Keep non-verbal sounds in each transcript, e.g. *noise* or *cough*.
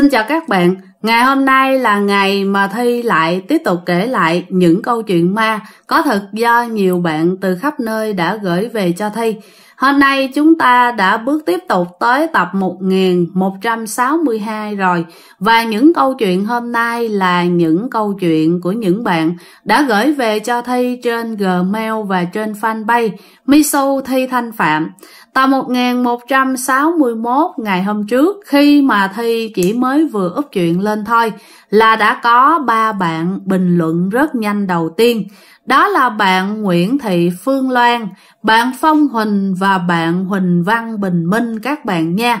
Xin chào các bạn, ngày hôm nay là ngày mà Thi lại tiếp tục kể lại những câu chuyện ma có thật do nhiều bạn từ khắp nơi đã gửi về cho Thi. Hôm nay chúng ta đã bước tiếp tục tới tập 1162 rồi và những câu chuyện hôm nay là những câu chuyện của những bạn đã gửi về cho Thi trên Gmail và trên fanpage Misu Thi Thanh Phạm. Tập 1161 ngày hôm trước khi mà Thi chỉ mới vừa úp chuyện lên thôi là đã có ba bạn bình luận rất nhanh đầu tiên. Đó là bạn Nguyễn Thị Phương Loan, bạn Phong Huỳnh và bạn Huỳnh Văn Bình Minh các bạn nha.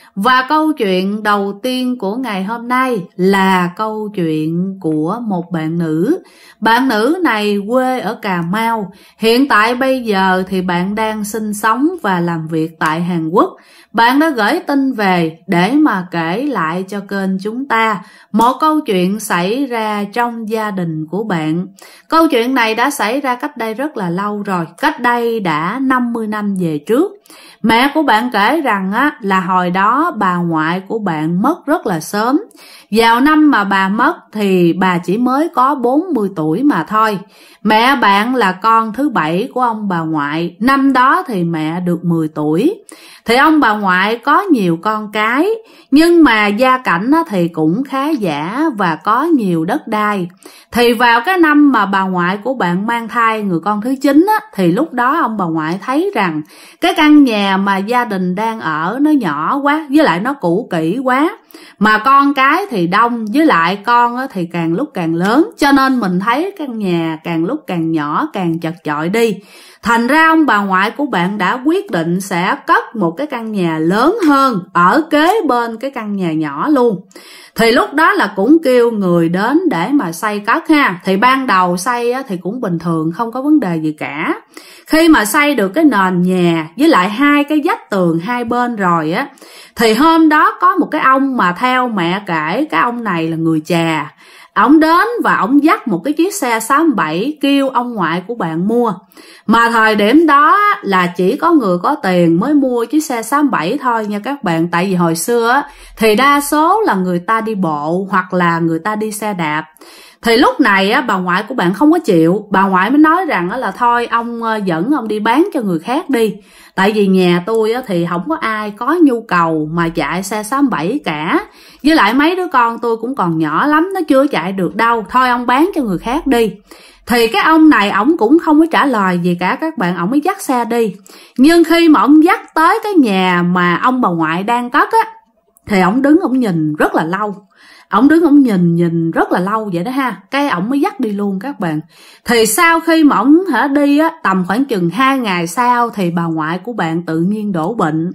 Và câu chuyện đầu tiên của ngày hôm nay là câu chuyện của một bạn nữ. Bạn nữ này quê ở Cà Mau. Hiện tại bây giờ thì bạn đang sinh sống và làm việc tại Hàn Quốc. Bạn đã gửi tin về để mà kể lại cho kênh chúng ta một câu chuyện xảy ra trong gia đình của bạn. Câu chuyện này đã xảy ra cách đây rất là lâu rồi, cách đây đã 50 năm về trước. Mẹ của bạn kể rằng á là hồi đó bà ngoại của bạn mất rất là sớm. Vào năm mà bà mất thì bà chỉ mới có 40 tuổi mà thôi. Mẹ bạn là con thứ bảy của ông bà ngoại, năm đó thì mẹ được 10 tuổi. Thì ông bà ngoại có nhiều con cái, nhưng mà gia cảnh thì cũng khá giả và có nhiều đất đai. Thì vào cái năm mà bà ngoại của bạn mang thai người con thứ 9 thì lúc đó ông bà ngoại thấy rằng cái căn nhà mà gia đình đang ở nó nhỏ quá với lại nó cũ kỹ quá mà con cái thì đông với lại con thì càng lúc càng lớn cho nên mình thấy căn nhà càng lúc càng nhỏ càng chật chội đi Thành ra ông bà ngoại của bạn đã quyết định sẽ cất một cái căn nhà lớn hơn ở kế bên cái căn nhà nhỏ luôn. Thì lúc đó là cũng kêu người đến để mà xây cất ha. Thì ban đầu xây thì cũng bình thường không có vấn đề gì cả. Khi mà xây được cái nền nhà với lại hai cái vách tường hai bên rồi á thì hôm đó có một cái ông mà theo mẹ kể cái ông này là người trà ổng đến và ổng dắt một cái chiếc xe 67 kêu ông ngoại của bạn mua mà thời điểm đó là chỉ có người có tiền mới mua chiếc xe 87 thôi nha các bạn. Tại vì hồi xưa thì đa số là người ta đi bộ hoặc là người ta đi xe đạp. Thì lúc này bà ngoại của bạn không có chịu. Bà ngoại mới nói rằng là thôi ông ờ, dẫn ông đi bán cho người khác đi. Tại vì nhà tôi thì không có ai có nhu cầu mà chạy xe 87 cả. Với lại mấy đứa con tôi cũng còn nhỏ lắm, nó chưa chạy được đâu. Thôi ông bán cho người khác đi thì cái ông này ổng cũng không có trả lời gì cả các bạn ổng mới dắt xe đi nhưng khi mà ông dắt tới cái nhà mà ông bà ngoại đang cất á thì ổng đứng ổng nhìn rất là lâu ổng đứng ổng nhìn nhìn rất là lâu vậy đó ha cái ổng mới dắt đi luôn các bạn thì sau khi mà ổng hả đi á tầm khoảng chừng hai ngày sau thì bà ngoại của bạn tự nhiên đổ bệnh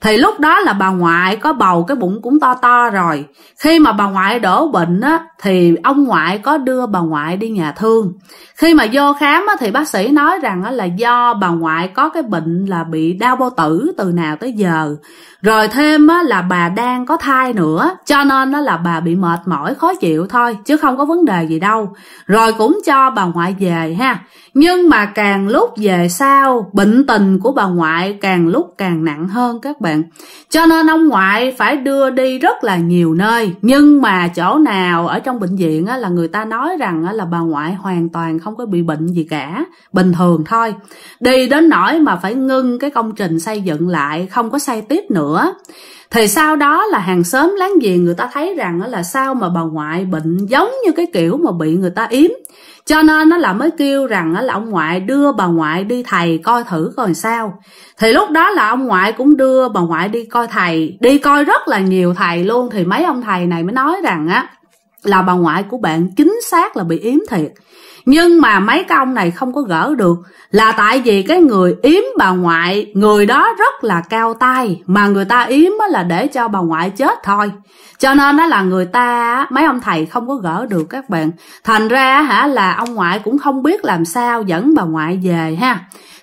thì lúc đó là bà ngoại có bầu cái bụng cũng to to rồi khi mà bà ngoại đổ bệnh á thì ông ngoại có đưa bà ngoại đi nhà thương khi mà vô khám á, thì bác sĩ nói rằng á, là do bà ngoại có cái bệnh là bị đau bao tử từ nào tới giờ rồi thêm á, là bà đang có thai nữa cho nên á, là bà bị mệt mỏi khó chịu thôi chứ không có vấn đề gì đâu rồi cũng cho bà ngoại về ha nhưng mà càng lúc về sau, bệnh tình của bà ngoại càng lúc càng nặng hơn các bạn. Cho nên ông ngoại phải đưa đi rất là nhiều nơi. Nhưng mà chỗ nào ở trong bệnh viện á, là người ta nói rằng á, là bà ngoại hoàn toàn không có bị bệnh gì cả. Bình thường thôi. Đi đến nỗi mà phải ngưng cái công trình xây dựng lại, không có xây tiếp nữa. Thì sau đó là hàng xóm láng giềng người ta thấy rằng á, là sao mà bà ngoại bệnh giống như cái kiểu mà bị người ta yếm cho nên nó là mới kêu rằng là ông ngoại đưa bà ngoại đi thầy coi thử coi sao thì lúc đó là ông ngoại cũng đưa bà ngoại đi coi thầy đi coi rất là nhiều thầy luôn thì mấy ông thầy này mới nói rằng á là bà ngoại của bạn chính xác là bị yếm thiệt nhưng mà mấy cái ông này không có gỡ được là tại vì cái người yếm bà ngoại, người đó rất là cao tay mà người ta yếm là để cho bà ngoại chết thôi. Cho nên đó là người ta mấy ông thầy không có gỡ được các bạn. Thành ra hả là ông ngoại cũng không biết làm sao dẫn bà ngoại về ha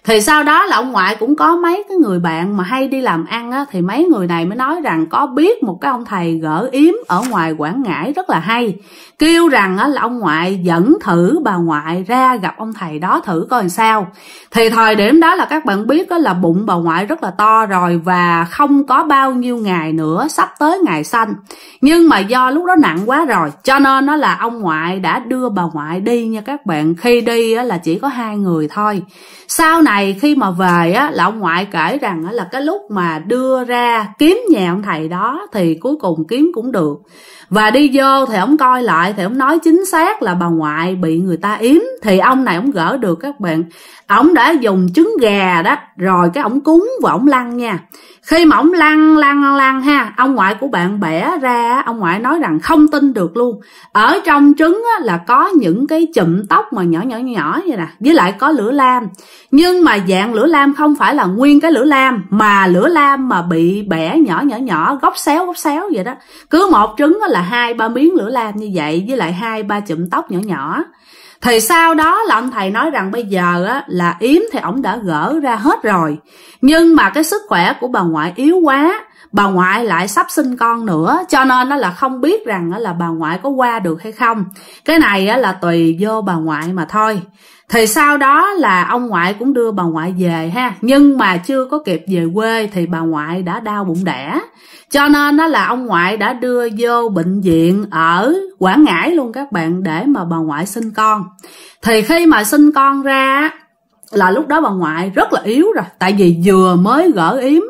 thì sau đó là ông ngoại cũng có mấy cái người bạn mà hay đi làm ăn á, thì mấy người này mới nói rằng có biết một cái ông thầy gỡ yếm ở ngoài quảng ngãi rất là hay kêu rằng á, là ông ngoại dẫn thử bà ngoại ra gặp ông thầy đó thử coi sao thì thời điểm đó là các bạn biết á, là bụng bà ngoại rất là to rồi và không có bao nhiêu ngày nữa sắp tới ngày sanh nhưng mà do lúc đó nặng quá rồi cho nên nó là ông ngoại đã đưa bà ngoại đi nha các bạn khi đi á, là chỉ có hai người thôi sau này này khi mà về á là ông ngoại kể rằng á, là cái lúc mà đưa ra kiếm nhà ông thầy đó thì cuối cùng kiếm cũng được và đi vô thì ông coi lại thì ông nói chính xác là bà ngoại bị người ta yếm thì ông này ông gỡ được các bạn ông đã dùng trứng gà đó rồi cái ông cúng và ông lăn nha khi mà ông lăn lăn lăn ha ông ngoại của bạn bẻ ra ông ngoại nói rằng không tin được luôn ở trong trứng á, là có những cái chùm tóc mà nhỏ nhỏ nhỏ như nè với lại có lửa lam nhưng mà dạng lửa lam không phải là nguyên cái lửa lam mà lửa lam mà bị bẻ nhỏ nhỏ nhỏ góc xéo góc xéo vậy đó cứ một trứng là hai ba miếng lửa lam như vậy với lại hai ba chùm tóc nhỏ nhỏ thì sau đó là ông thầy nói rằng bây giờ á, là yếm thì ổng đã gỡ ra hết rồi nhưng mà cái sức khỏe của bà ngoại yếu quá bà ngoại lại sắp sinh con nữa cho nên nó là không biết rằng là bà ngoại có qua được hay không cái này là tùy vô bà ngoại mà thôi thì sau đó là ông ngoại cũng đưa bà ngoại về ha nhưng mà chưa có kịp về quê thì bà ngoại đã đau bụng đẻ cho nên nó là ông ngoại đã đưa vô bệnh viện ở quảng ngãi luôn các bạn để mà bà ngoại sinh con thì khi mà sinh con ra là lúc đó bà ngoại rất là yếu rồi tại vì vừa mới gỡ yếm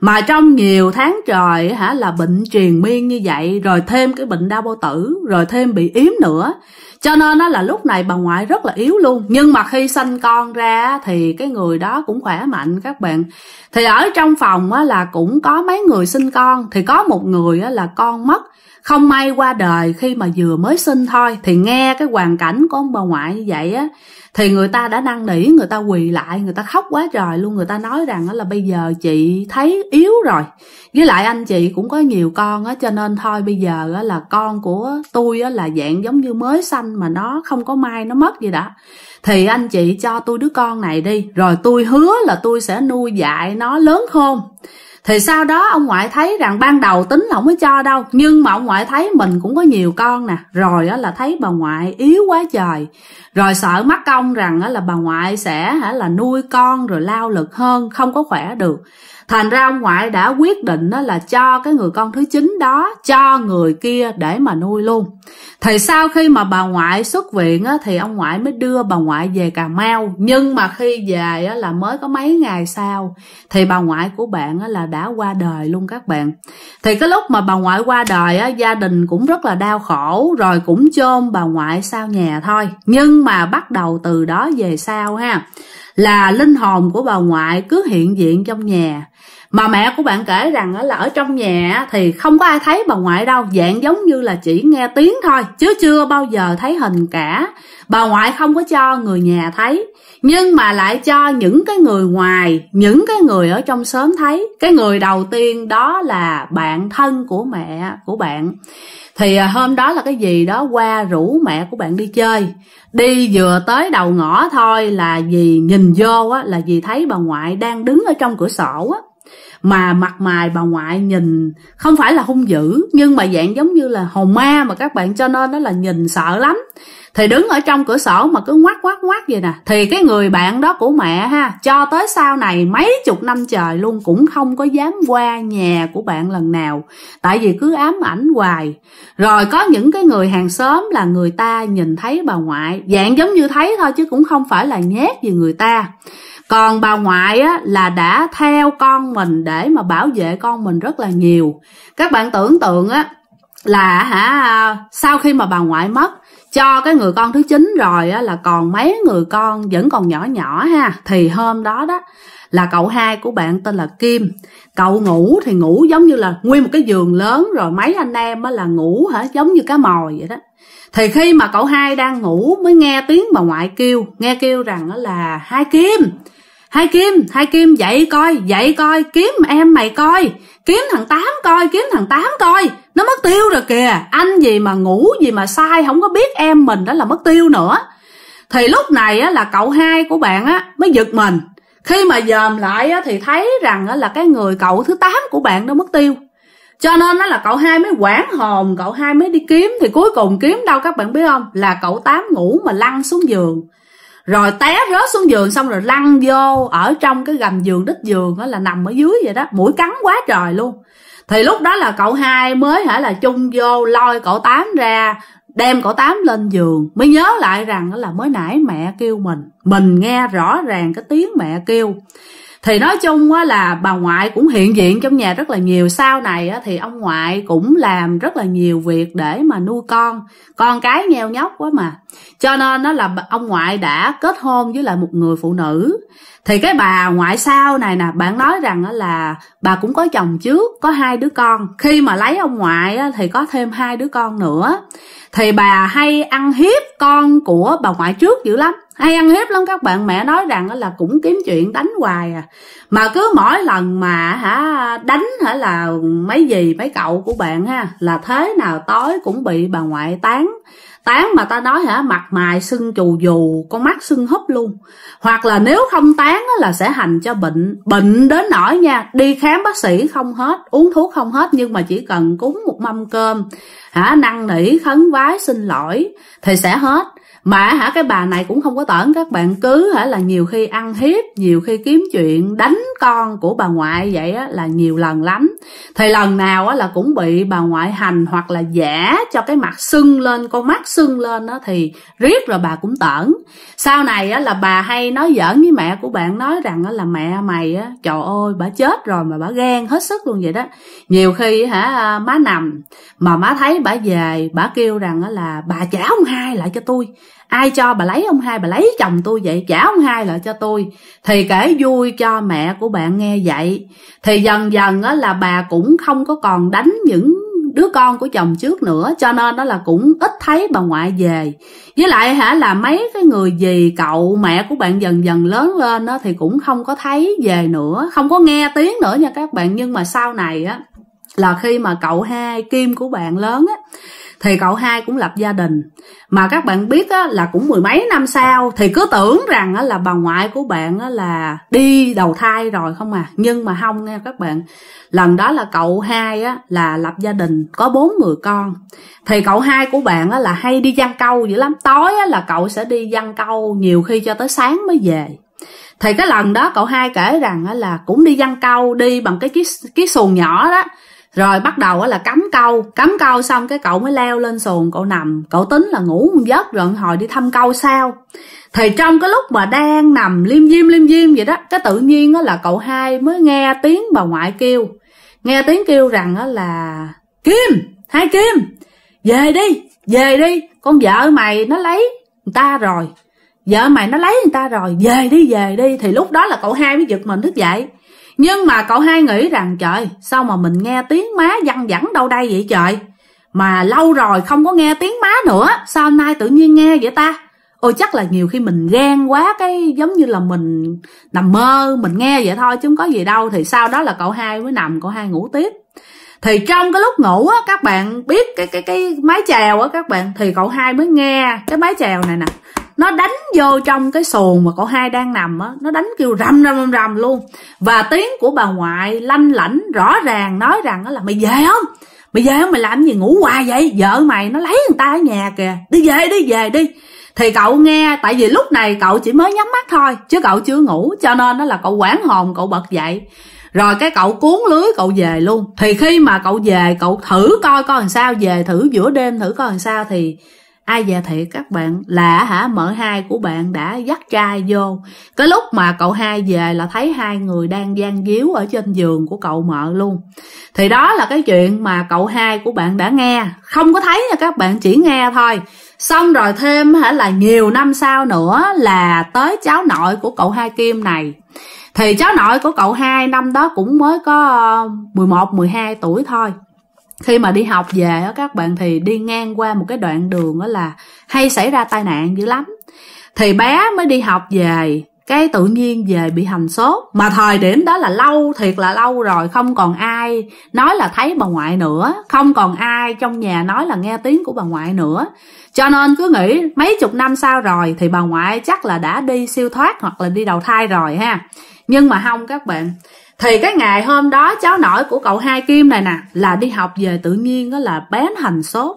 mà trong nhiều tháng trời hả là bệnh truyền miên như vậy rồi thêm cái bệnh đau bao tử rồi thêm bị yếm nữa cho nên nó là lúc này bà ngoại rất là yếu luôn nhưng mà khi sanh con ra thì cái người đó cũng khỏe mạnh các bạn thì ở trong phòng á, là cũng có mấy người sinh con thì có một người á, là con mất không may qua đời khi mà vừa mới sinh thôi thì nghe cái hoàn cảnh của ông bà ngoại như vậy á thì người ta đã năn nỉ người ta quỳ lại người ta khóc quá trời luôn người ta nói rằng là bây giờ chị thấy yếu rồi với lại anh chị cũng có nhiều con á cho nên thôi bây giờ á là con của tôi á là dạng giống như mới sanh mà nó không có mai nó mất gì đó thì anh chị cho tôi đứa con này đi rồi tôi hứa là tôi sẽ nuôi dạy nó lớn khôn thì sau đó ông ngoại thấy rằng ban đầu tính là không có cho đâu nhưng mà ông ngoại thấy mình cũng có nhiều con nè rồi á là thấy bà ngoại yếu quá trời rồi sợ mắc công rằng á là bà ngoại sẽ hả là nuôi con rồi lao lực hơn không có khỏe được thành ra ông ngoại đã quyết định đó là cho cái người con thứ chín đó cho người kia để mà nuôi luôn thì sau khi mà bà ngoại xuất viện á, thì ông ngoại mới đưa bà ngoại về cà mau nhưng mà khi về á, là mới có mấy ngày sau thì bà ngoại của bạn á, là đã qua đời luôn các bạn thì cái lúc mà bà ngoại qua đời á, gia đình cũng rất là đau khổ rồi cũng chôn bà ngoại sau nhà thôi nhưng mà bắt đầu từ đó về sau ha là linh hồn của bà ngoại cứ hiện diện trong nhà mà mẹ của bạn kể rằng là ở trong nhà thì không có ai thấy bà ngoại đâu dạng giống như là chỉ nghe tiếng thôi chứ chưa bao giờ thấy hình cả bà ngoại không có cho người nhà thấy nhưng mà lại cho những cái người ngoài những cái người ở trong xóm thấy cái người đầu tiên đó là bạn thân của mẹ của bạn thì à, hôm đó là cái gì đó qua rủ mẹ của bạn đi chơi đi vừa tới đầu ngõ thôi là gì nhìn vô á là gì thấy bà ngoại đang đứng ở trong cửa sổ á mà mặt mày bà ngoại nhìn không phải là hung dữ nhưng mà dạng giống như là hồn ma mà các bạn cho nên đó là nhìn sợ lắm thì đứng ở trong cửa sổ mà cứ ngoắt ngoắt ngoắt vậy nè thì cái người bạn đó của mẹ ha cho tới sau này mấy chục năm trời luôn cũng không có dám qua nhà của bạn lần nào tại vì cứ ám ảnh hoài rồi có những cái người hàng xóm là người ta nhìn thấy bà ngoại dạng giống như thấy thôi chứ cũng không phải là nhét gì người ta còn bà ngoại á, là đã theo con mình để mà bảo vệ con mình rất là nhiều các bạn tưởng tượng á là hả sau khi mà bà ngoại mất cho cái người con thứ chín rồi á, là còn mấy người con vẫn còn nhỏ nhỏ ha thì hôm đó đó là cậu hai của bạn tên là kim cậu ngủ thì ngủ giống như là nguyên một cái giường lớn rồi mấy anh em á, là ngủ hả giống như cá mòi vậy đó thì khi mà cậu hai đang ngủ mới nghe tiếng bà ngoại kêu nghe kêu rằng là hai kim hai kim hai kim dậy coi dậy coi kiếm em mày coi kiếm thằng tám coi kiếm thằng tám coi nó mất tiêu rồi kìa anh gì mà ngủ gì mà sai không có biết em mình đó là mất tiêu nữa thì lúc này á, là cậu hai của bạn á mới giật mình khi mà dòm lại á, thì thấy rằng á, là cái người cậu thứ tám của bạn đó mất tiêu cho nên đó là cậu hai mới quảng hồn cậu hai mới đi kiếm thì cuối cùng kiếm đâu các bạn biết không là cậu tám ngủ mà lăn xuống giường rồi té rớt xuống giường xong rồi lăn vô ở trong cái gầm giường đít giường đó là nằm ở dưới vậy đó mũi cắn quá trời luôn thì lúc đó là cậu hai mới hả là chung vô lôi cậu tám ra đem cậu tám lên giường mới nhớ lại rằng là mới nãy mẹ kêu mình mình nghe rõ ràng cái tiếng mẹ kêu thì nói chung á là bà ngoại cũng hiện diện trong nhà rất là nhiều sau này á thì ông ngoại cũng làm rất là nhiều việc để mà nuôi con con cái nghèo nhóc quá mà cho nên nó là ông ngoại đã kết hôn với lại một người phụ nữ thì cái bà ngoại sau này nè bạn nói rằng là bà cũng có chồng trước có hai đứa con khi mà lấy ông ngoại thì có thêm hai đứa con nữa thì bà hay ăn hiếp con của bà ngoại trước dữ lắm hay ăn hiếp lắm các bạn mẹ nói rằng là cũng kiếm chuyện đánh hoài à mà cứ mỗi lần mà hả đánh hả là mấy gì mấy cậu của bạn ha là thế nào tối cũng bị bà ngoại tán tán mà ta nói hả mặt mày sưng chù dù con mắt sưng húp luôn hoặc là nếu không tán là sẽ hành cho bệnh bệnh đến nỗi nha đi khám bác sĩ không hết uống thuốc không hết nhưng mà chỉ cần cúng một mâm cơm hả năn nỉ khấn vái xin lỗi thì sẽ hết mà hả cái bà này cũng không có tởn các bạn cứ hả là nhiều khi ăn hiếp nhiều khi kiếm chuyện đánh con của bà ngoại vậy á là nhiều lần lắm thì lần nào á là cũng bị bà ngoại hành hoặc là giả cho cái mặt sưng lên con mắt sưng lên á thì riết rồi bà cũng tởn sau này á là bà hay nói giỡn với mẹ của bạn nói rằng á là mẹ mày á trời ơi bà chết rồi mà bà gan hết sức luôn vậy đó nhiều khi hả à, má nằm mà má thấy bà về bà kêu rằng á là bà chả không hai lại cho tôi ai cho bà lấy ông hai bà lấy chồng tôi vậy trả ông hai lại cho tôi thì kể vui cho mẹ của bạn nghe vậy thì dần dần á là bà cũng không có còn đánh những đứa con của chồng trước nữa cho nên đó là cũng ít thấy bà ngoại về với lại hả là mấy cái người gì cậu mẹ của bạn dần dần lớn lên đó, thì cũng không có thấy về nữa không có nghe tiếng nữa nha các bạn nhưng mà sau này á là khi mà cậu hai kim của bạn lớn á thì cậu hai cũng lập gia đình mà các bạn biết á, là cũng mười mấy năm sau thì cứ tưởng rằng á, là bà ngoại của bạn á, là đi đầu thai rồi không à nhưng mà không nghe các bạn lần đó là cậu hai á, là lập gia đình có bốn người con thì cậu hai của bạn á, là hay đi giăng câu dữ lắm tối á, là cậu sẽ đi giăng câu nhiều khi cho tới sáng mới về thì cái lần đó cậu hai kể rằng là cũng đi giăng câu đi bằng cái cái cái xuồng nhỏ đó rồi bắt đầu là cắm câu cắm câu xong cái cậu mới leo lên xuồng cậu nằm cậu tính là ngủ một giấc rồi hồi đi thăm câu sao thì trong cái lúc mà đang nằm liêm diêm liêm diêm vậy đó cái tự nhiên á là cậu hai mới nghe tiếng bà ngoại kêu nghe tiếng kêu rằng á là kim hai kim về đi về đi con vợ mày nó lấy người ta rồi vợ mày nó lấy người ta rồi về đi về đi thì lúc đó là cậu hai mới giật mình thức dậy nhưng mà cậu hai nghĩ rằng trời, sao mà mình nghe tiếng má văng vẳng đâu đây vậy trời? Mà lâu rồi không có nghe tiếng má nữa, sao hôm nay tự nhiên nghe vậy ta? Ôi chắc là nhiều khi mình ghen quá cái giống như là mình nằm mơ, mình nghe vậy thôi chứ không có gì đâu. Thì sau đó là cậu hai mới nằm, cậu hai ngủ tiếp thì trong cái lúc ngủ á các bạn biết cái cái cái mái chèo á các bạn thì cậu hai mới nghe cái mái chèo này nè nó đánh vô trong cái xuồng mà cậu hai đang nằm á nó đánh kêu rầm rầm rầm rầm luôn và tiếng của bà ngoại lanh lảnh rõ ràng nói rằng á là mày về không mày về không mày làm gì ngủ hoài vậy vợ mày nó lấy người ta ở nhà kìa đi về đi về đi thì cậu nghe tại vì lúc này cậu chỉ mới nhắm mắt thôi chứ cậu chưa ngủ cho nên nó là cậu quản hồn cậu bật dậy rồi cái cậu cuốn lưới cậu về luôn thì khi mà cậu về cậu thử coi coi làm sao về thử giữa đêm thử coi làm sao thì ai về thiệt các bạn lạ hả mợ hai của bạn đã dắt trai vô cái lúc mà cậu hai về là thấy hai người đang gian díu ở trên giường của cậu mợ luôn thì đó là cái chuyện mà cậu hai của bạn đã nghe không có thấy nha các bạn chỉ nghe thôi xong rồi thêm hả là nhiều năm sau nữa là tới cháu nội của cậu hai kim này thì cháu nội của cậu hai năm đó cũng mới có 11 ờ, 12 tuổi thôi khi mà đi học về á các bạn thì đi ngang qua một cái đoạn đường đó là hay xảy ra tai nạn dữ lắm thì bé mới đi học về cái tự nhiên về bị hành sốt mà thời điểm đó là lâu thiệt là lâu rồi không còn ai nói là thấy bà ngoại nữa không còn ai trong nhà nói là nghe tiếng của bà ngoại nữa cho nên cứ nghĩ mấy chục năm sau rồi thì bà ngoại chắc là đã đi siêu thoát hoặc là đi đầu thai rồi ha nhưng mà không các bạn thì cái ngày hôm đó cháu nội của cậu hai kim này nè là đi học về tự nhiên đó là bán hành sốt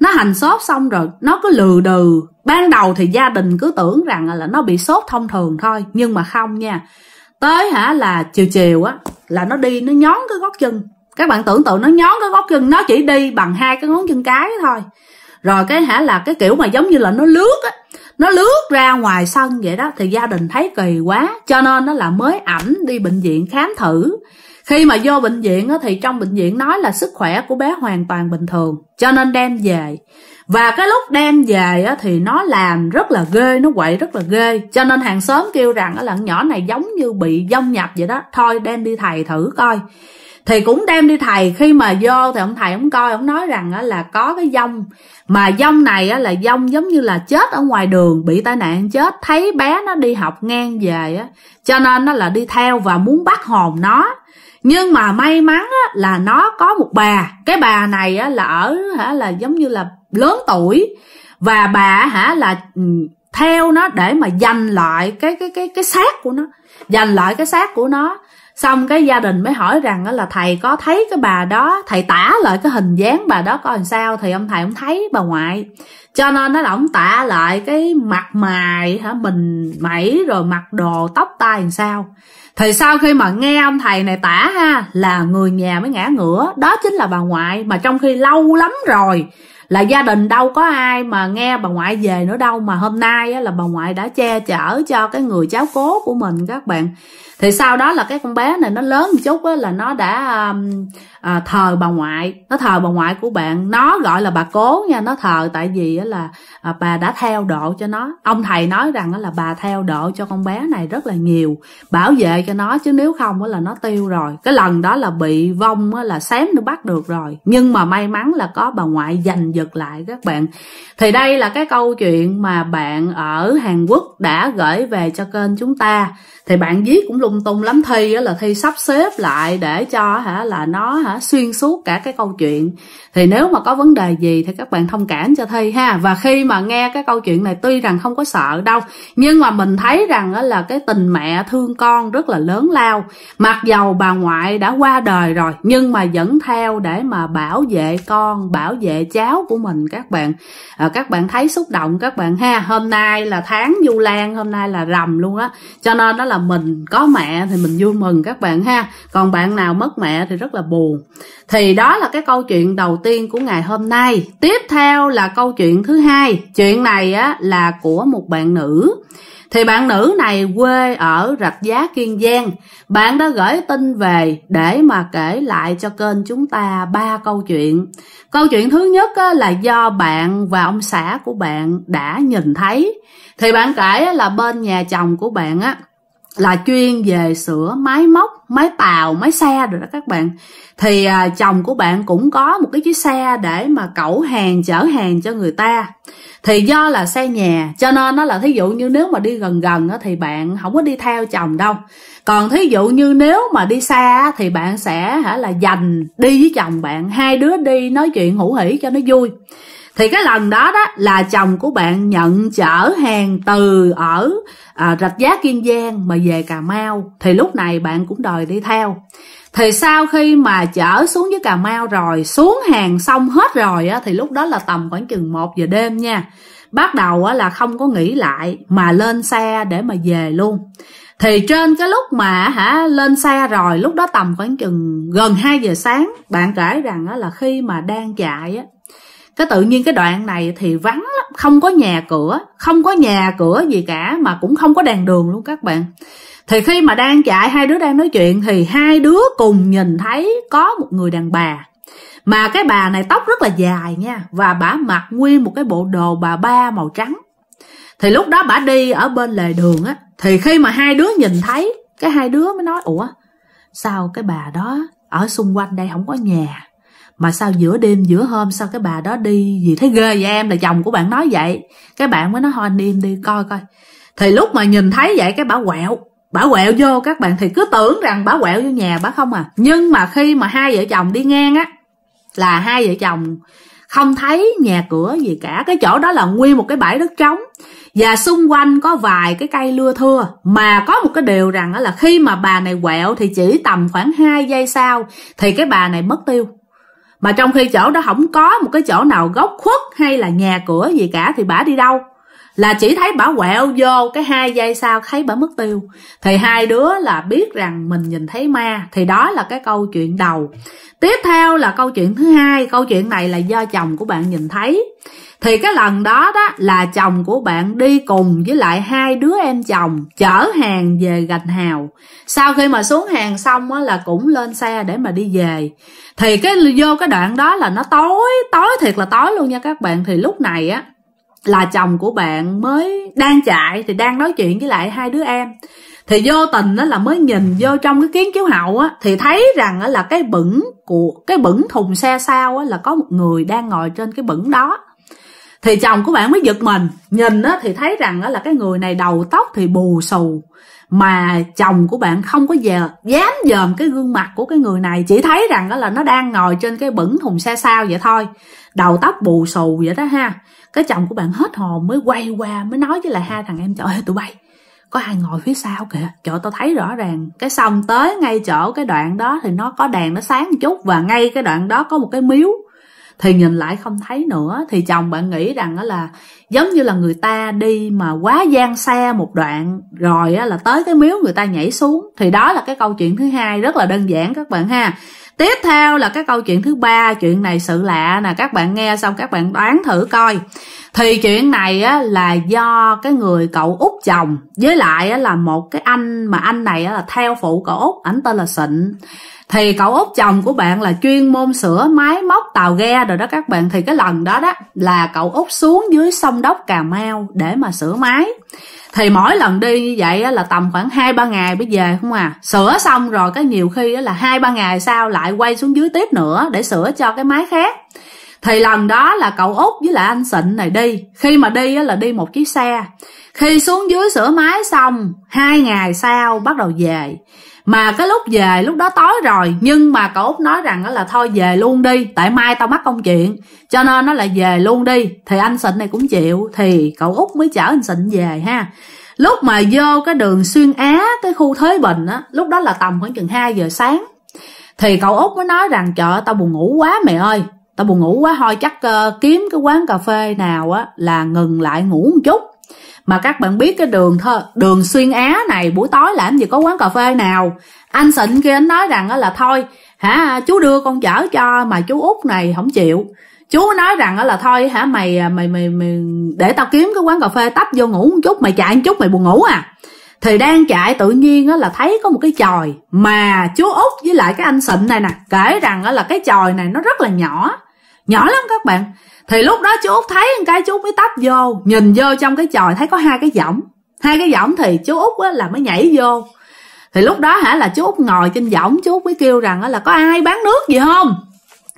nó hành sốt xong rồi nó cứ lừ đừ ban đầu thì gia đình cứ tưởng rằng là nó bị sốt thông thường thôi nhưng mà không nha tới hả là chiều chiều á là nó đi nó nhón cái gót chân các bạn tưởng tượng nó nhón cái gót chân nó chỉ đi bằng hai cái ngón chân cái thôi rồi cái hả là cái kiểu mà giống như là nó lướt á nó lướt ra ngoài sân vậy đó thì gia đình thấy kỳ quá cho nên nó là mới ảnh đi bệnh viện khám thử khi mà vô bệnh viện thì trong bệnh viện nói là sức khỏe của bé hoàn toàn bình thường cho nên đem về và cái lúc đem về thì nó làm rất là ghê nó quậy rất là ghê cho nên hàng xóm kêu rằng á, là nhỏ này giống như bị dông nhập vậy đó thôi đem đi thầy thử coi thì cũng đem đi thầy khi mà vô thì ông thầy ông coi ông nói rằng là có cái dông mà dông này là dông giống như là chết ở ngoài đường bị tai nạn chết thấy bé nó đi học ngang về á cho nên nó là đi theo và muốn bắt hồn nó nhưng mà may mắn á, là nó có một bà cái bà này á, là ở hả là giống như là lớn tuổi và bà hả là ừ, theo nó để mà giành lại cái cái cái cái xác của nó giành lại cái xác của nó xong cái gia đình mới hỏi rằng là thầy có thấy cái bà đó thầy tả lại cái hình dáng bà đó coi làm sao thì ông thầy không thấy bà ngoại cho nên nó là ông tả lại cái mặt mày hả mình mẩy rồi mặc đồ tóc tai làm sao thì sau khi mà nghe ông thầy này tả ha là người nhà mới ngã ngửa đó chính là bà ngoại mà trong khi lâu lắm rồi là gia đình đâu có ai mà nghe bà ngoại về nữa đâu mà hôm nay á, là bà ngoại đã che chở cho cái người cháu cố của mình các bạn thì sau đó là cái con bé này nó lớn một chút á, là nó đã um, à, thờ bà ngoại nó thờ bà ngoại của bạn nó gọi là bà cố nha nó thờ tại vì á, là à, bà đã theo độ cho nó ông thầy nói rằng á, là bà theo độ cho con bé này rất là nhiều bảo vệ cho nó chứ nếu không á, là nó tiêu rồi cái lần đó là bị vong á, là xém nó bắt được rồi nhưng mà may mắn là có bà ngoại dành dụm giật lại các bạn thì đây là cái câu chuyện mà bạn ở hàn quốc đã gửi về cho kênh chúng ta thì bạn viết cũng lung tung lắm thi là thi sắp xếp lại để cho hả là nó hả xuyên suốt cả cái câu chuyện thì nếu mà có vấn đề gì thì các bạn thông cảm cho thi ha và khi mà nghe cái câu chuyện này tuy rằng không có sợ đâu nhưng mà mình thấy rằng là cái tình mẹ thương con rất là lớn lao mặc dầu bà ngoại đã qua đời rồi nhưng mà vẫn theo để mà bảo vệ con bảo vệ cháu của mình các bạn à, các bạn thấy xúc động các bạn ha hôm nay là tháng du lan hôm nay là rằm luôn á cho nên đó là mình có mẹ thì mình vui mừng các bạn ha còn bạn nào mất mẹ thì rất là buồn thì đó là cái câu chuyện đầu tiên của ngày hôm nay tiếp theo là câu chuyện thứ hai chuyện này á là của một bạn nữ thì bạn nữ này quê ở Rạch Giá Kiên Giang. Bạn đã gửi tin về để mà kể lại cho kênh chúng ta ba câu chuyện. Câu chuyện thứ nhất là do bạn và ông xã của bạn đã nhìn thấy. Thì bạn kể là bên nhà chồng của bạn á là chuyên về sửa máy móc, máy tàu, máy xe rồi đó các bạn. Thì à, chồng của bạn cũng có một cái chiếc xe để mà cẩu hàng chở hàng cho người ta thì do là xe nhà cho nên nó là thí dụ như nếu mà đi gần gần thì bạn không có đi theo chồng đâu còn thí dụ như nếu mà đi xa thì bạn sẽ hả là dành đi với chồng bạn hai đứa đi nói chuyện hữu hỉ cho nó vui thì cái lần đó đó là chồng của bạn nhận chở hàng từ ở à, rạch giá kiên giang mà về cà mau thì lúc này bạn cũng đòi đi theo thì sau khi mà chở xuống với Cà Mau rồi xuống hàng xong hết rồi á, thì lúc đó là tầm khoảng chừng 1 giờ đêm nha bắt đầu á, là không có nghỉ lại mà lên xe để mà về luôn thì trên cái lúc mà hả lên xe rồi lúc đó tầm khoảng chừng gần 2 giờ sáng bạn kể rằng á, là khi mà đang chạy á, cái tự nhiên cái đoạn này thì vắng lắm không có nhà cửa không có nhà cửa gì cả mà cũng không có đèn đường luôn các bạn thì khi mà đang chạy hai đứa đang nói chuyện thì hai đứa cùng nhìn thấy có một người đàn bà mà cái bà này tóc rất là dài nha và bả mặc nguyên một cái bộ đồ bà ba màu trắng thì lúc đó bả đi ở bên lề đường á thì khi mà hai đứa nhìn thấy cái hai đứa mới nói ủa sao cái bà đó ở xung quanh đây không có nhà mà sao giữa đêm giữa hôm sao cái bà đó đi gì thấy ghê vậy em là chồng của bạn nói vậy cái bạn mới nói thôi anh im đi coi coi thì lúc mà nhìn thấy vậy cái bà quẹo bà quẹo vô các bạn thì cứ tưởng rằng bà quẹo vô nhà bà không à nhưng mà khi mà hai vợ chồng đi ngang á là hai vợ chồng không thấy nhà cửa gì cả cái chỗ đó là nguyên một cái bãi đất trống và xung quanh có vài cái cây lưa thưa mà có một cái điều rằng là khi mà bà này quẹo thì chỉ tầm khoảng 2 giây sau thì cái bà này mất tiêu mà trong khi chỗ đó không có một cái chỗ nào góc khuất hay là nhà cửa gì cả thì bả đi đâu là chỉ thấy bà quẹo vô cái hai giây sau thấy bà mất tiêu thì hai đứa là biết rằng mình nhìn thấy ma thì đó là cái câu chuyện đầu tiếp theo là câu chuyện thứ hai câu chuyện này là do chồng của bạn nhìn thấy thì cái lần đó đó là chồng của bạn đi cùng với lại hai đứa em chồng chở hàng về gành hào sau khi mà xuống hàng xong á là cũng lên xe để mà đi về thì cái vô cái đoạn đó là nó tối tối thiệt là tối luôn nha các bạn thì lúc này á là chồng của bạn mới đang chạy thì đang nói chuyện với lại hai đứa em thì vô tình đó là mới nhìn vô trong cái kiến chiếu hậu á thì thấy rằng á là cái bửng của cái bửng thùng xe sau á là có một người đang ngồi trên cái bửng đó thì chồng của bạn mới giật mình nhìn á thì thấy rằng á là cái người này đầu tóc thì bù xù mà chồng của bạn không có giờ dám dòm cái gương mặt của cái người này chỉ thấy rằng đó là nó đang ngồi trên cái bẩn thùng xe sao vậy thôi đầu tóc bù xù vậy đó ha cái chồng của bạn hết hồn mới quay qua mới nói với lại hai thằng em trời ơi tụi bay có ai ngồi phía sau kìa chỗ tao thấy rõ ràng cái sông tới ngay chỗ cái đoạn đó thì nó có đèn nó sáng một chút và ngay cái đoạn đó có một cái miếu thì nhìn lại không thấy nữa thì chồng bạn nghĩ rằng đó là giống như là người ta đi mà quá gian xe một đoạn rồi là tới cái miếu người ta nhảy xuống thì đó là cái câu chuyện thứ hai rất là đơn giản các bạn ha tiếp theo là cái câu chuyện thứ ba chuyện này sự lạ nè các bạn nghe xong các bạn đoán thử coi thì chuyện này á, là do cái người cậu út chồng với lại á, là một cái anh mà anh này á, là theo phụ cậu út ảnh tên là Sịnh thì cậu út chồng của bạn là chuyên môn sửa máy móc tàu ghe rồi đó các bạn thì cái lần đó đó là cậu út xuống dưới sông đốc cà mau để mà sửa máy thì mỗi lần đi như vậy á, là tầm khoảng hai ba ngày mới về không à sửa xong rồi cái nhiều khi á, là hai ba ngày sau lại quay xuống dưới tiếp nữa để sửa cho cái máy khác thì lần đó là cậu út với lại anh xịn này đi khi mà đi á là đi một chiếc xe khi xuống dưới sửa máy xong hai ngày sau bắt đầu về mà cái lúc về lúc đó tối rồi nhưng mà cậu út nói rằng là thôi về luôn đi tại mai tao mắc công chuyện cho nên nó lại về luôn đi thì anh xịn này cũng chịu thì cậu út mới chở anh xịn về ha lúc mà vô cái đường xuyên á cái khu thới bình á lúc đó là tầm khoảng chừng 2 giờ sáng thì cậu út mới nói rằng trời tao buồn ngủ quá mày ơi tao buồn ngủ quá thôi chắc uh, kiếm cái quán cà phê nào á là ngừng lại ngủ một chút mà các bạn biết cái đường thơ đường xuyên á này buổi tối làm gì có quán cà phê nào anh xịn kia anh nói rằng á là thôi hả chú đưa con chở cho mà chú út này không chịu chú nói rằng á là thôi hả mày à, mày mày mày để tao kiếm cái quán cà phê tấp vô ngủ một chút mày chạy một chút mày buồn ngủ à thì đang chạy tự nhiên á là thấy có một cái chòi mà chú út với lại cái anh xịn này nè kể rằng á là cái chòi này nó rất là nhỏ nhỏ lắm các bạn thì lúc đó chú út thấy một cái chú út mới tấp vô nhìn vô trong cái chòi thấy có hai cái võng hai cái võng thì chú út á là mới nhảy vô thì lúc đó hả là chú út ngồi trên võng chú út mới kêu rằng á là có ai bán nước gì không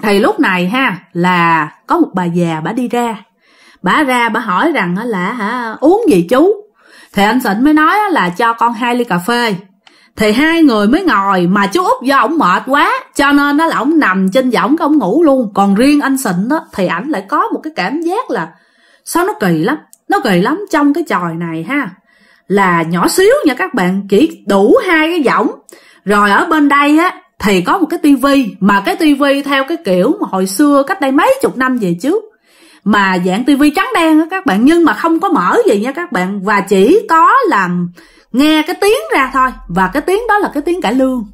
thì lúc này ha là có một bà già bà đi ra bà ra bà hỏi rằng á là hả uống gì chú thì anh xịn mới nói là cho con hai ly cà phê thì hai người mới ngồi mà chú út do ổng mệt quá cho nên nó là ổng nằm trên võng cái ổng ngủ luôn còn riêng anh xịn đó thì ảnh lại có một cái cảm giác là sao nó kỳ lắm nó kỳ lắm trong cái chòi này ha là nhỏ xíu nha các bạn chỉ đủ hai cái võng rồi ở bên đây á thì có một cái tivi mà cái tivi theo cái kiểu mà hồi xưa cách đây mấy chục năm về trước mà dạng tivi trắng đen á các bạn nhưng mà không có mở gì nha các bạn và chỉ có làm nghe cái tiếng ra thôi và cái tiếng đó là cái tiếng cải lương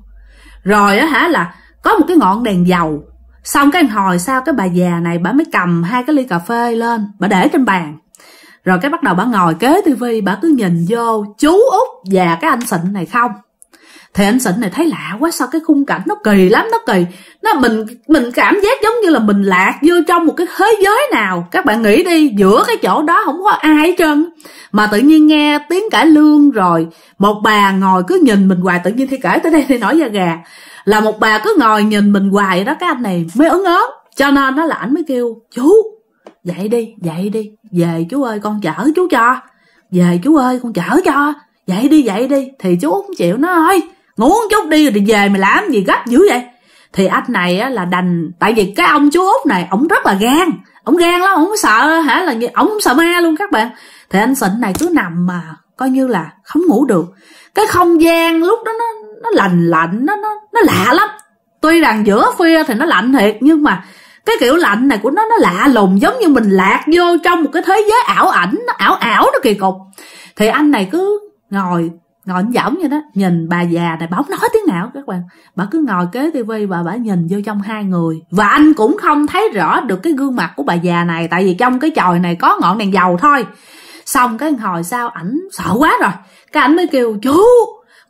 rồi á hả là có một cái ngọn đèn dầu xong cái hồi sau cái bà già này bà mới cầm hai cái ly cà phê lên bà để trên bàn rồi cái bắt đầu bà ngồi kế tivi bà cứ nhìn vô chú út và cái anh xịn này không thì anh Sịnh này thấy lạ quá sao cái khung cảnh nó kỳ lắm nó kỳ nó mình mình cảm giác giống như là mình lạc vô trong một cái thế giới nào các bạn nghĩ đi giữa cái chỗ đó không có ai hết trơn mà tự nhiên nghe tiếng cải lương rồi một bà ngồi cứ nhìn mình hoài tự nhiên thì cải tới đây thì nổi da gà là một bà cứ ngồi nhìn mình hoài đó cái anh này mới ấn ớn cho nên nó là anh mới kêu chú dậy đi dậy đi về chú ơi con chở chú cho về chú ơi con chở cho dậy đi dậy đi thì chú không chịu nó ơi ngủ một chút đi rồi về mày làm gì gấp dữ vậy thì anh này á, là đành tại vì cái ông chú út này ổng rất là gan ổng gan lắm ổng sợ hả là gì? ổng sợ ma luôn các bạn thì anh xịn này cứ nằm mà coi như là không ngủ được cái không gian lúc đó nó nó lành lạnh nó nó nó lạ lắm tuy rằng giữa khuya thì nó lạnh thiệt nhưng mà cái kiểu lạnh này của nó nó lạ lùng giống như mình lạc vô trong một cái thế giới ảo ảnh nó ảo ảo nó kỳ cục thì anh này cứ ngồi ngồi võng như đó nhìn bà già này bóng nói tiếng nào các bạn bà cứ ngồi kế tivi và bà nhìn vô trong hai người và anh cũng không thấy rõ được cái gương mặt của bà già này tại vì trong cái chòi này có ngọn đèn dầu thôi xong cái hồi sau ảnh sợ quá rồi cái ảnh mới kêu chú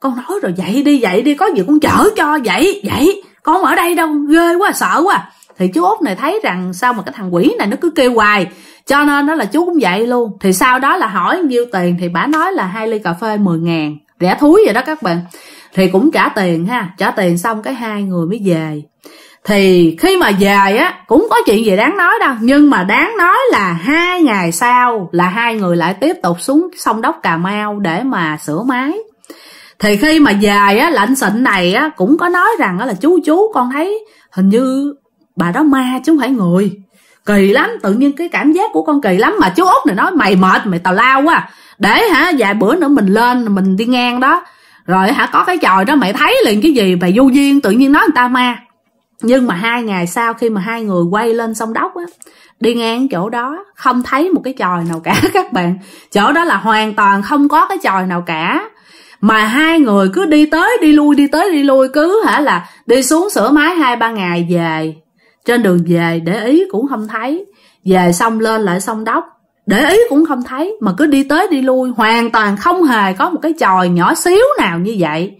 con nói rồi dậy đi dậy đi có gì con chở cho dậy dậy con ở đây đâu ghê quá sợ quá thì chú út này thấy rằng sao mà cái thằng quỷ này nó cứ kêu hoài cho nên đó là chú cũng vậy luôn thì sau đó là hỏi nhiêu tiền thì bà nói là hai ly cà phê 10 ngàn rẻ thúi vậy đó các bạn thì cũng trả tiền ha trả tiền xong cái hai người mới về thì khi mà về á cũng có chuyện gì đáng nói đâu nhưng mà đáng nói là hai ngày sau là hai người lại tiếp tục xuống sông đốc cà mau để mà sửa máy thì khi mà về á là anh này á cũng có nói rằng á là chú chú con thấy hình như bà đó ma chứ không phải người kỳ lắm tự nhiên cái cảm giác của con kỳ lắm mà chú út này nói mày mệt mày tào lao quá để hả vài bữa nữa mình lên mình đi ngang đó rồi hả có cái chòi đó mày thấy liền cái gì mày du duyên tự nhiên nói người ta ma nhưng mà hai ngày sau khi mà hai người quay lên sông đốc á đi ngang chỗ đó không thấy một cái chòi nào cả *laughs* các bạn chỗ đó là hoàn toàn không có cái chòi nào cả mà hai người cứ đi tới đi lui đi tới đi lui cứ hả là đi xuống sửa máy hai ba ngày về trên đường về để ý cũng không thấy về xong lên lại xong đốc để ý cũng không thấy mà cứ đi tới đi lui hoàn toàn không hề có một cái tròi nhỏ xíu nào như vậy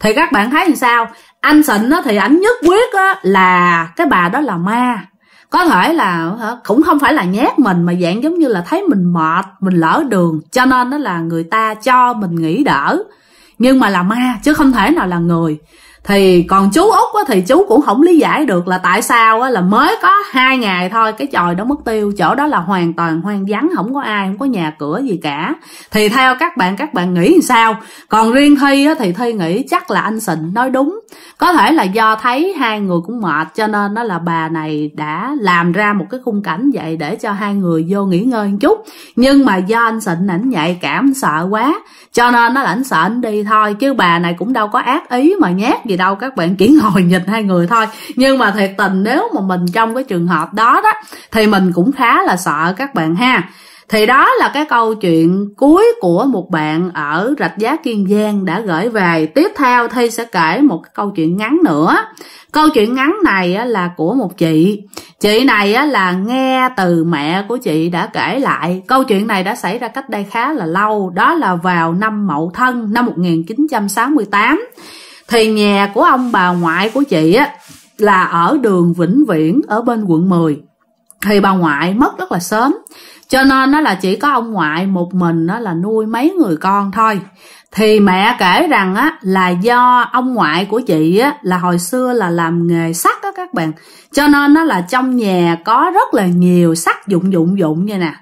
thì các bạn thấy làm sao anh xịn á thì ảnh nhất quyết á là cái bà đó là ma có thể là cũng không phải là nhát mình mà dạng giống như là thấy mình mệt mình lỡ đường cho nên đó là người ta cho mình nghỉ đỡ nhưng mà là ma chứ không thể nào là người thì còn chú út á, thì chú cũng không lý giải được là tại sao á, là mới có hai ngày thôi cái chòi đó mất tiêu chỗ đó là hoàn toàn hoang vắng không có ai không có nhà cửa gì cả thì theo các bạn các bạn nghĩ làm sao còn riêng thi á, thì thi nghĩ chắc là anh sịnh nói đúng có thể là do thấy hai người cũng mệt cho nên nó là bà này đã làm ra một cái khung cảnh vậy để cho hai người vô nghỉ ngơi một chút nhưng mà do anh sịnh ảnh nhạy cảm sợ quá cho nên nó là ảnh sợ anh đi thôi chứ bà này cũng đâu có ác ý mà nhát gì đâu các bạn chỉ *laughs* ngồi nhìn hai người thôi nhưng mà thiệt tình nếu mà mình trong cái trường hợp đó đó thì mình cũng khá là sợ các bạn ha thì đó là cái câu chuyện cuối của một bạn ở rạch giá kiên giang đã gửi về tiếp theo thi sẽ kể một cái câu chuyện ngắn nữa câu chuyện ngắn này là của một chị chị này là nghe từ mẹ của chị đã kể lại câu chuyện này đã xảy ra cách đây khá là lâu đó là vào năm mậu thân năm 1968 thì nhà của ông bà ngoại của chị á là ở đường Vĩnh Viễn ở bên quận 10 thì bà ngoại mất rất là sớm cho nên nó là chỉ có ông ngoại một mình nó là nuôi mấy người con thôi thì mẹ kể rằng á là do ông ngoại của chị á là hồi xưa là làm nghề sắt á các bạn cho nên nó là trong nhà có rất là nhiều sắt dụng dụng dụng như nè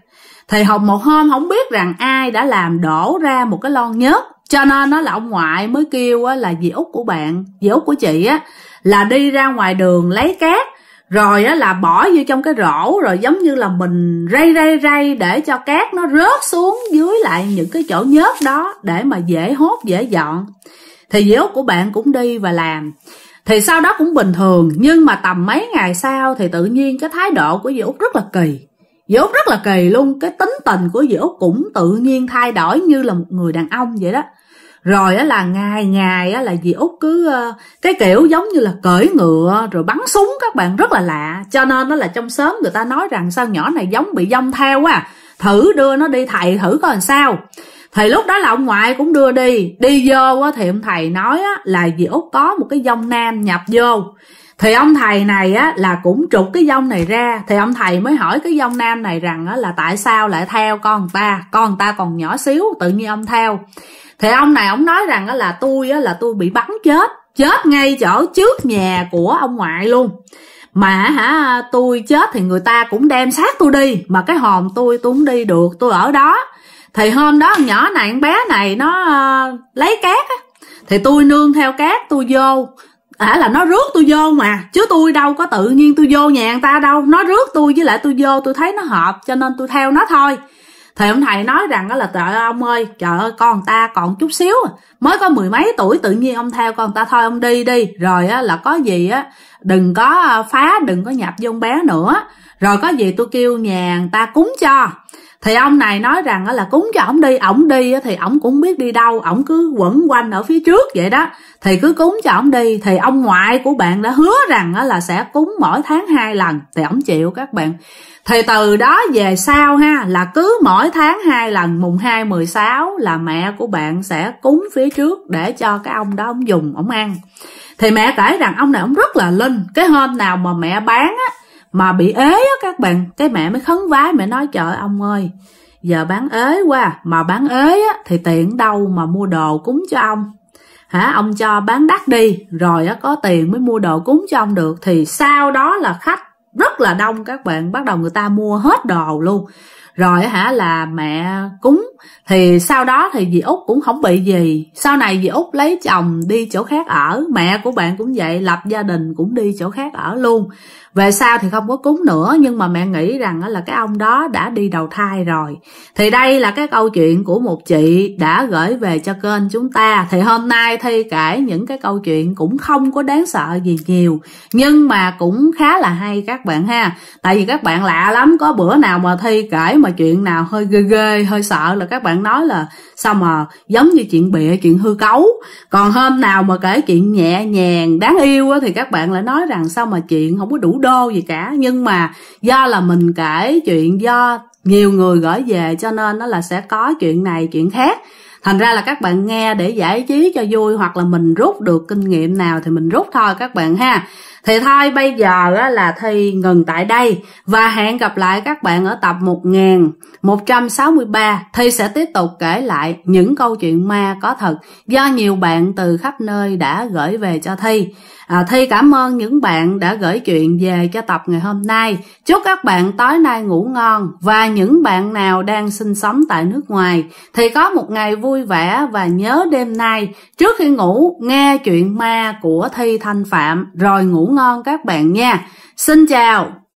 thì hồng một hôm không biết rằng ai đã làm đổ ra một cái lon nhớt cho nên nó là ông ngoại mới kêu á, là dì út của bạn dì út của chị á là đi ra ngoài đường lấy cát rồi á, là bỏ vô trong cái rổ rồi giống như là mình rây rây rây để cho cát nó rớt xuống dưới lại những cái chỗ nhớt đó để mà dễ hốt dễ dọn thì dì út của bạn cũng đi và làm thì sau đó cũng bình thường nhưng mà tầm mấy ngày sau thì tự nhiên cái thái độ của dì út rất là kỳ dì út rất là kỳ luôn cái tính tình của dì út cũng tự nhiên thay đổi như là một người đàn ông vậy đó rồi á là ngày ngày á là dì út cứ ờ, cái kiểu giống như là cởi ngựa rồi bắn súng các bạn rất là lạ cho nên nó là trong sớm người ta nói rằng sao nhỏ này giống bị dông theo quá à. thử đưa nó đi thầy thử coi làm sao thì lúc đó là ông ngoại cũng đưa đi đi vô á thì ông thầy nói á là dì út có một cái dông nam nhập vô thì ông thầy này á là cũng trục cái dông này ra thì ông thầy mới hỏi cái dông nam này rằng á là tại sao lại theo con ta con ta còn nhỏ xíu tự nhiên ông theo thì ông này ông nói rằng là tôi là tôi bị bắn chết chết ngay chỗ trước nhà của ông ngoại luôn mà hả tôi chết thì người ta cũng đem xác tôi đi mà cái hòm tôi tôi không đi được tôi ở đó thì hôm đó nhỏ này bé này nó uh, lấy cát á thì tôi nương theo cát tôi vô hả à, là nó rước tôi vô mà chứ tôi đâu có tự nhiên tôi vô nhà người ta đâu nó rước tôi với lại tôi vô tôi thấy nó hợp cho nên tôi theo nó thôi thì ông thầy nói rằng đó là trời ơi ông ơi trời ơi con ta còn chút xíu mới có mười mấy tuổi tự nhiên ông theo con ta thôi ông đi đi rồi á, là có gì á đừng có phá đừng có nhập vô bé nữa rồi có gì tôi kêu nhà người ta cúng cho thì ông này nói rằng là cúng cho ổng đi ổng đi thì ổng cũng biết đi đâu ổng cứ quẩn quanh ở phía trước vậy đó thì cứ cúng cho ổng đi thì ông ngoại của bạn đã hứa rằng là sẽ cúng mỗi tháng hai lần thì ổng chịu các bạn thì từ đó về sau ha là cứ mỗi tháng hai lần mùng hai mười sáu là mẹ của bạn sẽ cúng phía trước để cho cái ông đó ông dùng ổng ăn thì mẹ kể rằng ông này ông rất là linh cái hôm nào mà mẹ bán á mà bị ế á các bạn cái mẹ mới khấn vái mẹ nói trời ông ơi giờ bán ế quá mà bán ế á, thì tiện đâu mà mua đồ cúng cho ông hả ông cho bán đắt đi rồi á, có tiền mới mua đồ cúng cho ông được thì sau đó là khách rất là đông các bạn bắt đầu người ta mua hết đồ luôn rồi hả là mẹ cúng thì sau đó thì dì út cũng không bị gì sau này dì út lấy chồng đi chỗ khác ở mẹ của bạn cũng vậy lập gia đình cũng đi chỗ khác ở luôn về sau thì không có cúng nữa nhưng mà mẹ nghĩ rằng là cái ông đó đã đi đầu thai rồi thì đây là cái câu chuyện của một chị đã gửi về cho kênh chúng ta thì hôm nay thi kể những cái câu chuyện cũng không có đáng sợ gì nhiều nhưng mà cũng khá là hay các bạn ha tại vì các bạn lạ lắm có bữa nào mà thi kể mà mà chuyện nào hơi ghê ghê hơi sợ là các bạn nói là sao mà giống như chuyện bịa chuyện hư cấu còn hôm nào mà kể chuyện nhẹ nhàng đáng yêu thì các bạn lại nói rằng sao mà chuyện không có đủ đô gì cả nhưng mà do là mình kể chuyện do nhiều người gửi về cho nên nó là sẽ có chuyện này chuyện khác thành ra là các bạn nghe để giải trí cho vui hoặc là mình rút được kinh nghiệm nào thì mình rút thôi các bạn ha thì thôi bây giờ á, là Thi ngừng tại đây và hẹn gặp lại các bạn ở tập 1163. Thi sẽ tiếp tục kể lại những câu chuyện ma có thật do nhiều bạn từ khắp nơi đã gửi về cho Thi. À, Thi cảm ơn những bạn đã gửi chuyện về cho tập ngày hôm nay. Chúc các bạn tối nay ngủ ngon và những bạn nào đang sinh sống tại nước ngoài thì có một ngày vui vẻ và nhớ đêm nay trước khi ngủ nghe chuyện ma của Thi Thanh Phạm rồi ngủ ngon các bạn nha. Xin chào!